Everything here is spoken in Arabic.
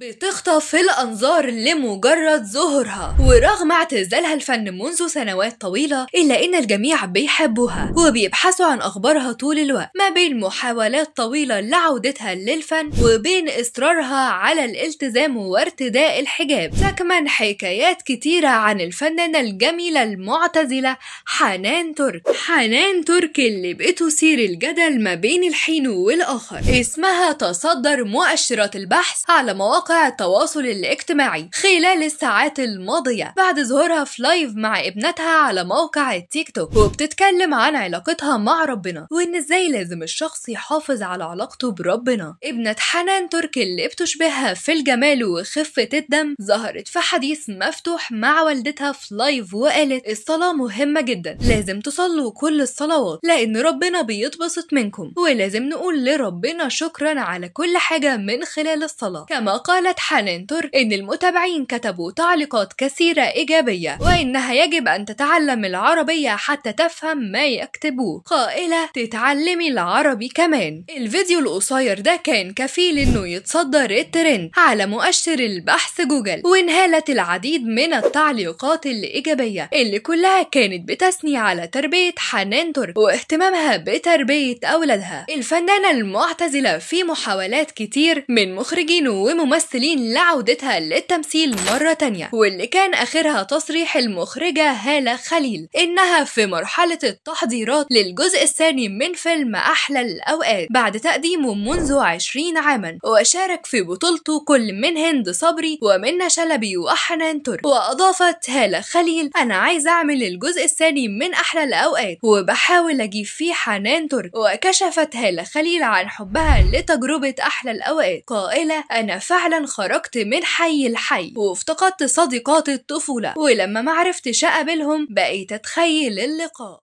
بتخطف الأنظار لمجرد ظهورها ورغم اعتزالها الفن منذ سنوات طويلة إلا إن الجميع بيحبوها وبيبحثوا عن أخبارها طول الوقت ما بين محاولات طويلة لعودتها للفن وبين إصرارها على الالتزام وارتداء الحجاب تكمن حكايات كتيرة عن الفنانة الجميلة المعتزلة حنان ترك حنان ترك اللي بتثير الجدل ما بين الحين والآخر اسمها تصدر مؤشرات البحث على مواقع مواقع التواصل الاجتماعي خلال الساعات الماضية بعد ظهورها في لايف مع ابنتها على موقع التيك توك وبتتكلم عن علاقتها مع ربنا وإن إزاي لازم الشخص يحافظ على علاقته بربنا ابنة حنان تركي اللي بتشبهها في الجمال وخفة الدم ظهرت في حديث مفتوح مع والدتها في لايف وقالت الصلاة مهمة جدا لازم تصلوا كل الصلوات لأن ربنا بيتبسط منكم ولازم نقول لربنا شكرا على كل حاجة من خلال الصلاة كما قال قالت حنان ترك إن المتابعين كتبوا تعليقات كثيرة إيجابية وإنها يجب أن تتعلم العربية حتى تفهم ما يكتبوه قائلة تتعلمي العربي كمان الفيديو القصير ده كان كفيل إنه يتصدر الترند على مؤشر البحث جوجل وانهالت العديد من التعليقات الإيجابية اللي كلها كانت بتثني على تربية حنان ترك واهتمامها بتربية أولادها الفنانة المعتزلة في محاولات كتير من مخرجين وممثلين الممثلين لعودتها للتمثيل مرة تانية واللي كان آخرها تصريح المخرجة هالة خليل إنها في مرحلة التحضيرات للجزء الثاني من فيلم أحلى الأوقات بعد تقديمه منذ 20 عاما وشارك في بطولته كل من هند صبري ومنى شلبي وحنان ترك وأضافت هالة خليل أنا عايزة أعمل الجزء الثاني من أحلى الأوقات وبحاول أجيب فيه حنان ترك وكشفت هالة خليل عن حبها لتجربة أحلى الأوقات قائلة أنا فعلا فعلا خرجت من حي لحي وافتقدت صديقات الطفولة ولما معرفتش أقابلهم بقيت أتخيل اللقاء